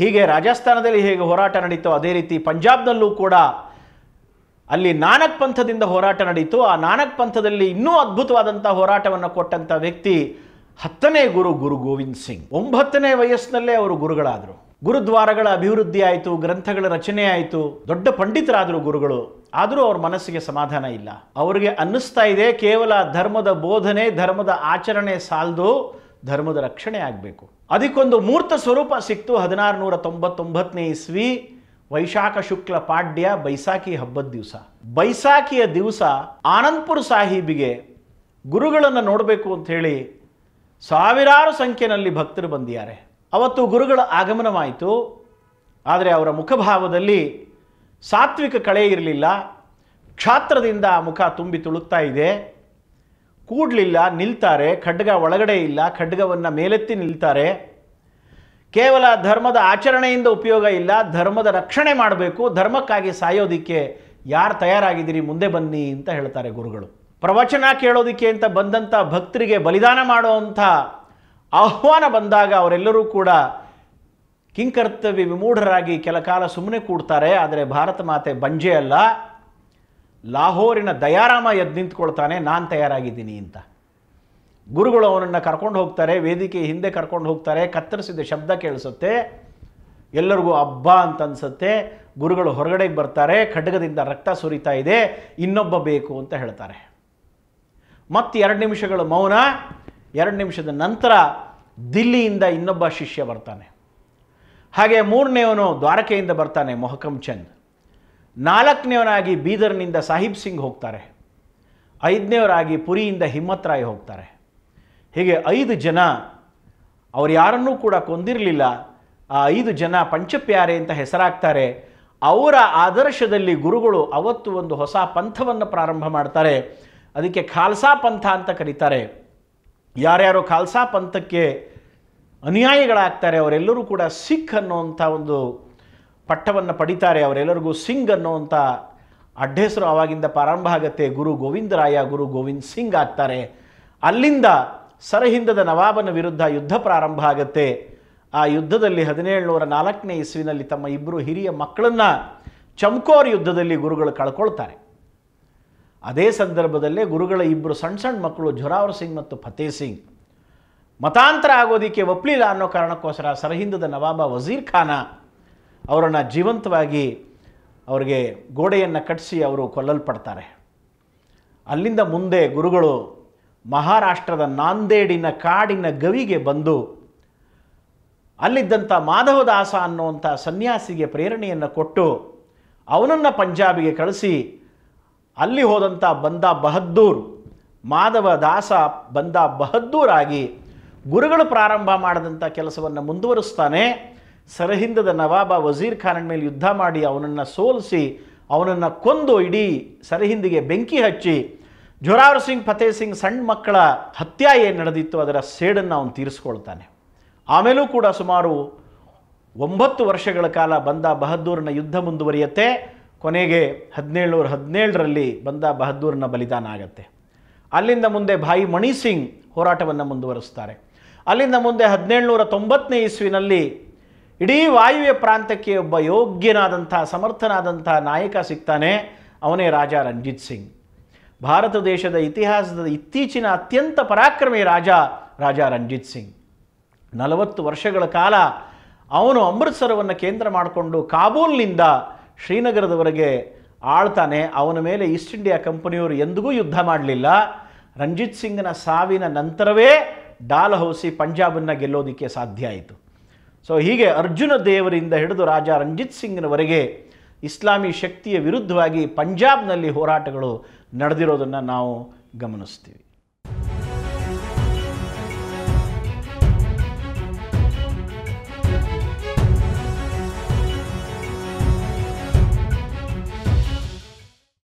ಹೀಗೆ ರಾಜಸ್ಥಾನದಲ್ಲಿ ಹೇಗೆ ಹೋರಾಟ ನಡೀತೋ ಅದೇ ರೀತಿ ಪಂಜಾಬ್ನಲ್ಲೂ ಕೂಡ ಅಲ್ಲಿ ನಾನಕ್ ಪಂಥದಿಂದ ಹೋರಾಟ ನಡೆಯಿತು ಆ ನಾನಕ್ ಪಂಥದಲ್ಲಿ ಇನ್ನೂ ಅದ್ಭುತವಾದಂಥ ಹೋರಾಟವನ್ನು ಕೊಟ್ಟಂಥ ವ್ಯಕ್ತಿ ಹತ್ತನೇ ಗುರು ಗುರು ಗೋವಿಂದ್ ಸಿಂಗ್ ಒಂಬತ್ತನೇ ವಯಸ್ಸಿನಲ್ಲೇ ಅವರು ಗುರುಗಳಾದರು ಗುರುದ್ವಾರಗಳ ಅಭಿವೃದ್ಧಿ ಆಯಿತು ಗ್ರಂಥಗಳ ರಚನೆ ಆಯಿತು ದೊಡ್ಡ ಪಂಡಿತರಾದರು ಗುರುಗಳು ಆದರೂ ಅವ್ರ ಮನಸ್ಸಿಗೆ ಸಮಾಧಾನ ಇಲ್ಲ ಅವರಿಗೆ ಅನ್ನಿಸ್ತಾ ಇದೆ ಕೇವಲ ಧರ್ಮದ ಬೋಧನೆ ಧರ್ಮದ ಆಚರಣೆ ಸಾಲದು ಧರ್ಮದ ರಕ್ಷಣೆ ಆಗಬೇಕು ಅದಕ್ಕೊಂದು ಮೂರ್ತ ಸ್ವರೂಪ ಸಿಕ್ತು ಹದಿನಾರು ನೂರ ತೊಂಬತ್ತೊಂಬತ್ತನೇ ಇಸ್ವಿ ವೈಶಾಖ ಶುಕ್ಲ ಪಾಡ್ಯ ಬೈಸಾಖಿ ಹಬ್ಬದ ದಿವಸ ಬೈಸಾಖಿಯ ದಿವಸ ಆನಂದ್ಪುರ ಸಾಹೀಬಿಗೆ ಗುರುಗಳನ್ನು ನೋಡಬೇಕು ಅಂತ ಹೇಳಿ ಸಾವಿರಾರು ಸಂಖ್ಯೆಯಲ್ಲಿ ಭಕ್ತರು ಬಂದಿದ್ದಾರೆ ಅವತ್ತು ಗುರುಗಳ ಆಗಮನವಾಯಿತು ಆದರೆ ಅವರ ಮುಖಭಾವದಲ್ಲಿ ಸಾತ್ವಿಕ ಕಳೆ ಇರಲಿಲ್ಲ ಕ್ಷಾತ್ರದಿಂದ ಮುಖ ತುಂಬಿ ತುಳುಕ್ತಾ ಇದೆ ಕೂಡಲಿಲ್ಲ ನಿಲ್ತಾರೆ ಖಡ್ಗ ಒಳಗಡೆ ಇಲ್ಲ ಖಡ್ಗವನ್ನು ಮೇಲೆತ್ತಿ ನಿಲ್ತಾರೆ ಕೇವಲ ಧರ್ಮದ ಆಚರಣೆಯಿಂದ ಉಪಯೋಗ ಇಲ್ಲ ಧರ್ಮದ ರಕ್ಷಣೆ ಮಾಡಬೇಕು ಧರ್ಮಕ್ಕಾಗಿ ಸಾಯೋದಿಕ್ಕೆ ಯಾರು ತಯಾರಾಗಿದ್ದೀರಿ ಮುಂದೆ ಬನ್ನಿ ಅಂತ ಹೇಳ್ತಾರೆ ಗುರುಗಳು ಪ್ರವಚನ ಕೇಳೋದಿಕ್ಕೆ ಅಂತ ಬಂದಂಥ ಭಕ್ತರಿಗೆ ಬಲಿದಾನ ಮಾಡುವಂಥ ಆಹ್ವಾನ ಬಂದಾಗ ಅವರೆಲ್ಲರೂ ಕೂಡ ಕಿಂಕರ್ತವ್ಯ ವಿಮೂಢರಾಗಿ ಕೆಲ ಕಾಲ ಸುಮ್ಮನೆ ಕೂಡ್ತಾರೆ ಆದರೆ ಭಾರತ ಮಾತೆ ಬಂಜೆ ಅಲ್ಲ ಲಾಹೋರಿನ ದಯಾರಾಮ ಎದ್ದು ನಿಂತ್ಕೊಳ್ತಾನೆ ನಾನು ತಯಾರಾಗಿದ್ದೀನಿ ಅಂತ ಗುರುಗಳು ಅವನನ್ನು ಕರ್ಕೊಂಡು ಹೋಗ್ತಾರೆ ವೇದಿಕೆ ಹಿಂದೆ ಕರ್ಕೊಂಡು ಹೋಗ್ತಾರೆ ಕತ್ತರಿಸಿದ ಶಬ್ದ ಕೇಳಿಸುತ್ತೆ ಎಲ್ಲರಿಗೂ ಹಬ್ಬ ಅಂತ ಅನಿಸುತ್ತೆ ಗುರುಗಳು ಹೊರಗಡೆಗೆ ಬರ್ತಾರೆ ಖಡ್ಗದಿಂದ ರಕ್ತ ಸುರಿತಾ ಇದೆ ಇನ್ನೊಬ್ಬ ಬೇಕು ಅಂತ ಹೇಳ್ತಾರೆ ಮತ್ತೆ ಎರಡು ನಿಮಿಷಗಳು ಮೌನ ಎರಡು ನಿಮಿಷದ ನಂತರ ದಿಲ್ಲಿಯಿಂದ ಇನ್ನೊಬ್ಬ ಶಿಷ್ಯ ಬರ್ತಾನೆ ಹಾಗೆ ಮೂರನೇವನು ದ್ವಾರಕೆಯಿಂದ ಬರ್ತಾನೆ ಮೊಹಕಂ ಚಂದ್ ನಾಲ್ಕನೇವನಾಗಿ ಬೀದರ್ನಿಂದ ಸಾಹಿಬ್ ಸಿಂಗ್ ಹೋಗ್ತಾರೆ ಐದನೇವರಾಗಿ ಪುರಿಯಿಂದ ಹಿಮ್ಮತ್ ರಾಯ್ ಹೋಗ್ತಾರೆ ಹೀಗೆ ಐದು ಜನ ಅವ್ರು ಯಾರನ್ನೂ ಕೂಡ ಕೊಂದಿರಲಿಲ್ಲ ಆ ಐದು ಜನ ಪಂಚಪ್ಯಾರೆ ಅಂತ ಹೆಸರಾಗ್ತಾರೆ ಅವರ ಆದರ್ಶದಲ್ಲಿ ಗುರುಗಳು ಅವತ್ತು ಒಂದು ಹೊಸ ಪಂಥವನ್ನು ಪ್ರಾರಂಭ ಮಾಡ್ತಾರೆ ಅದಕ್ಕೆ ಖಾಲ್ಸಾ ಪಂಥ ಅಂತ ಕರೀತಾರೆ ಯಾರ್ಯಾರು ಖಾಲ್ಸಾ ಪಂಥಕ್ಕೆ ಅನುಯಾಯಿಗಳಾಗ್ತಾರೆ ಅವರೆಲ್ಲರೂ ಕೂಡ ಸಿಖ್ ಅನ್ನುವಂಥ ಒಂದು ಪಟ್ಟವನ್ನು ಪಡಿತಾರೆ ಅವರೆಲ್ಲರಿಗೂ ಸಿಂಗ್ ಅನ್ನುವಂಥ ಅಡ್ಡೆಸರು ಆವಾಗಿಂದ ಪ್ರಾರಂಭ ಆಗತ್ತೆ ಗುರು ಗೋವಿಂದರಾಯ ಗುರು ಗೋವಿಂದ್ ಸಿಂಗ್ ಆಗ್ತಾರೆ ಅಲ್ಲಿಂದ ಸರಹಿಂದದ ನವಾಬನ ವಿರುದ್ಧ ಯುದ್ಧ ಪ್ರಾರಂಭ ಆಗತ್ತೆ ಆ ಯುದ್ಧದಲ್ಲಿ ಹದಿನೇಳು ನೂರ ನಾಲ್ಕನೇ ಇಸ್ವಿನಲ್ಲಿ ತಮ್ಮ ಇಬ್ಬರು ಹಿರಿಯ ಮಕ್ಕಳನ್ನು ಚಮಕೋರ್ ಯುದ್ಧದಲ್ಲಿ ಗುರುಗಳು ಕಳ್ಕೊಳ್ತಾರೆ ಅದೇ ಸಂದರ್ಭದಲ್ಲೇ ಗುರುಗಳ ಇಬ್ಬರು ಸಣ್ಣ ಸಣ್ಣ ಮಕ್ಕಳು ಜೊರಾವರ್ ಸಿಂಗ್ ಮತ್ತು ಫತೇ ಸಿಂಗ್ ಮತಾಂತರ ಆಗೋದಕ್ಕೆ ಒಪ್ಲಿಲ್ಲ ಅನ್ನೋ ಕಾರಣಕ್ಕೋಸ್ಕರ ಸರಹಿಂದದ ನವಾಬ ವಜೀರ್ ಖಾನ ಅವರನ್ನು ಜೀವಂತವಾಗಿ ಅವರಿಗೆ ಗೋಡೆಯನ್ನು ಕಟ್ಟಿಸಿ ಅವರು ಕೊಲ್ಲಲ್ಪಡ್ತಾರೆ ಅಲ್ಲಿಂದ ಮುಂದೆ ಗುರುಗಳು ಮಹಾರಾಷ್ಟ್ರದ ನಾಂದೇಡಿನ ಕಾಡಿನ ಗವಿಗೆ ಬಂದು ಅಲ್ಲಿದ್ದಂಥ ಮಾಧವದಾಸ ಅನ್ನುವಂಥ ಸನ್ಯಾಸಿಗೆ ಪ್ರೇರಣೆಯನ್ನು ಕೊಟ್ಟು ಅವನನ್ನು ಪಂಜಾಬಿಗೆ ಕಳಿಸಿ ಅಲ್ಲಿ ಹೋದಂಥ ಬಂದ ಬಹದ್ದೂರ್ ದಾಸ ಬಂದ ಬಹದ್ದೂರಾಗಿ ಗುರುಗಳು ಪ್ರಾರಂಭ ಮಾಡಿದಂಥ ಕೆಲಸವನ್ನು ಮುಂದುವರಿಸ್ತಾನೆ ಸರಹಿಂದದ ನವಾಬ ವಜೀರ್ ಖಾನನ ಮೇಲೆ ಯುದ್ಧ ಮಾಡಿ ಅವನನ್ನು ಸೋಲಿಸಿ ಅವನನ್ನು ಕೊಂದು ಇಡೀ ಸರಹಿಂದಿಗೆ ಬೆಂಕಿ ಹಚ್ಚಿ ಜೋರಾವರ್ ಸಿಂಗ್ ಫತೇ ಸಿಂಗ್ ಸಣ್ಣ ಮಕ್ಕಳ ಹತ್ಯೆ ಏನು ನಡೆದಿತ್ತು ಅದರ ಸೇಡನ್ನು ಅವನು ತೀರಿಸ್ಕೊಳ್ತಾನೆ ಆಮೇಲೂ ಕೂಡ ಸುಮಾರು ಒಂಬತ್ತು ವರ್ಷಗಳ ಕಾಲ ಬಂದ ಬಹದ್ದೂರ್ನ ಯುದ್ಧ ಮುಂದುವರಿಯುತ್ತೆ ಕೊನೆಗೆ ಹದಿನೇಳುನೂರ ಹದಿನೇಳರಲ್ಲಿ ಬಂದ ಬಹದ್ದೂರ್ನ ಬಲಿದಾನ ಆಗತ್ತೆ ಅಲ್ಲಿಂದ ಮುಂದೆ ಭಾಯಿ ಮಣಿ ಸಿಂಗ್ ಹೋರಾಟವನ್ನು ಮುಂದುವರಿಸ್ತಾರೆ ಅಲ್ಲಿಂದ ಮುಂದೆ ಹದಿನೇಳುನೂರ ತೊಂಬತ್ತನೇ ಇಸ್ವಿನಲ್ಲಿ ಇಡೀ ವಾಯುವ್ಯ ಪ್ರಾಂತಕ್ಕೆ ಒಬ್ಬ ಯೋಗ್ಯನಾದಂಥ ಸಮರ್ಥನಾದಂಥ ನಾಯಕ ಸಿಗ್ತಾನೆ ಅವನೇ ರಾಜ ರಂಜಿತ್ ಸಿಂಗ್ ಭಾರತ ದೇಶದ ಇತಿಹಾಸದ ಇತ್ತೀಚಿನ ಅತ್ಯಂತ ಪರಾಕ್ರಮಿ ರಾಜ ರಾಜ ರಂಜಿತ್ ಸಿಂಗ್ ನಲವತ್ತು ವರ್ಷಗಳ ಕಾಲ ಅವನು ಅಮೃತ್ಸರವನ್ನು ಕೇಂದ್ರ ಮಾಡಿಕೊಂಡು ಕಾಬೂಲ್ನಿಂದ ಶ್ರೀನಗರದವರೆಗೆ ಆಳ್ತಾನೆ ಅವನ ಮೇಲೆ ಈಸ್ಟ್ ಇಂಡಿಯಾ ಕಂಪನಿಯವರು ಎಂದಿಗೂ ಯುದ್ಧ ಮಾಡಲಿಲ್ಲ ರಂಜಿತ್ ಸಿಂಗ್ನ ಸಾವಿನ ನಂತರವೇ ಡಾಲ್ ಹೌಸಿ ಪಂಜಾಬನ್ನು ಗೆಲ್ಲೋದಕ್ಕೆ ಸಾಧ್ಯ ಆಯಿತು ಸೊ ಹೀಗೆ ಅರ್ಜುನ ದೇವರಿಂದ ಹಿಡಿದು ರಾಜ ರಂಜಿತ್ ಸಿಂಗ್ನವರೆಗೆ ಇಸ್ಲಾಮಿ ಶಕ್ತಿಯ ವಿರುದ್ಧವಾಗಿ ಪಂಜಾಬ್ನಲ್ಲಿ ಹೋರಾಟಗಳು ನಡೆದಿರೋದನ್ನು ನಾವು ಗಮನಿಸ್ತೀವಿ